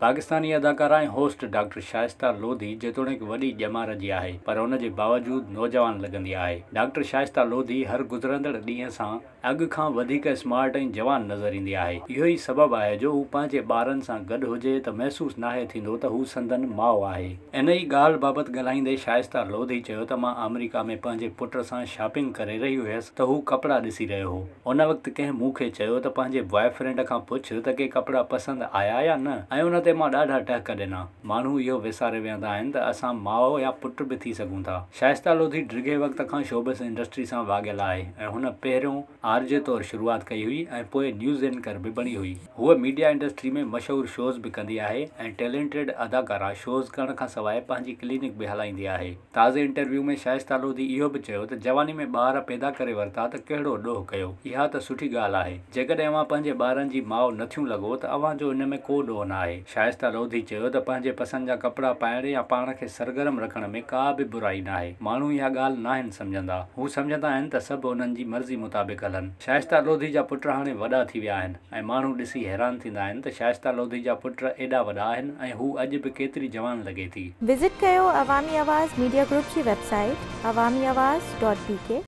पाकिस्तानी अदाकारा ऐं host doctor Shaista Lodhi जेतोणीकि वॾी ॼमार जी आहे पर हुन जे बावजूदु नौजवान लॻंदी आहे डॉक्टर शाइस्ता लोधी हर गुज़रंदड़ ॾींहं सां अॻु खां वधीक स्मार्ट ऐं जवान नज़र ईंदी आहे इहो ई सबबु आहे जो हू पंहिंजे ॿारनि सां गॾु हुजे त महसूसु नाहे थींदो त हू संदन माउ आहे इन ई ॻाल्हि बाबति ॻाल्हाईंदे शाइस्ता लोधी चयो त मां अमेरिका में पंहिंजे पुट सां शॉपिंग करे रही हुयसि त हू कपिड़ा ॾिसी रहियो हो उन वक़्तु कंहिं मूंखे चयो त पंहिंजे बॉयफ्रेंड खां पुछ त के कपिड़ा पसंदि आया या न ऐं हुन ते ते मां ॾाढा टहक ॾिना माण्हू इहो विसारे विहंदा आहिनि त असां माउ या पुटु बि थी सघूं था शाइस्ता लोधी ड्रिगे वक़्त खां शो इंडस्ट्री सां वाॻियल आहे ऐं हुन पहिरियों आर जे तौरु शुरूआति कई हुई ऐं पोइ न्यूज़ एंकर बि बणी हुई हूअ मीडिया इंडस्ट्री में मशहूरु शोज़ बि कंदी आहे ऐं टैलेंटेड अदाकारा शोज़ करण खां सवाइ पंहिंजी क्लिनिक बि हलाईंदी आहे ताज़े इंटरव्यू में शाइस्ता लोधी इहो बि चयो त जवानी में ॿार पैदा करे वरिता त कहिड़ो ॾोह कयो इहा त सुठी ॻाल्हि आहे जेकॾहिं पंहिंजे ॿारनि जी माउ नथियूं लॻो त अव्हांजो हिन में को ॾोह न आहे शाइस्ता लोधी चयो त पंहिंजे पसंदि जा कपिड़ा पाइणु या पाण खे सरगर्म रखण में का बि बुराई नाहे माण्हू इहा ॻाल्हि न आहिनि सम्झंदा हू सम्झंदा आहिनि त सभु उन्हनि जी मर्ज़ी मुताबिक़ हलनि शाइस्ता लोधी जा पुट हाणे वॾा थी विया आहिनि ऐं माण्हू ॾिसी हैरान थींदा आहिनि त शाइस्ता लोधी जा पुट एॾा वॾा आहिनि ऐं हू अॼु बि केतिरी जवान लॻे थी विज़िट कयो अवामी अवामी आवाज़ आवाज़ मीडिया ग्रुप जी वेबसाइट डॉट पी के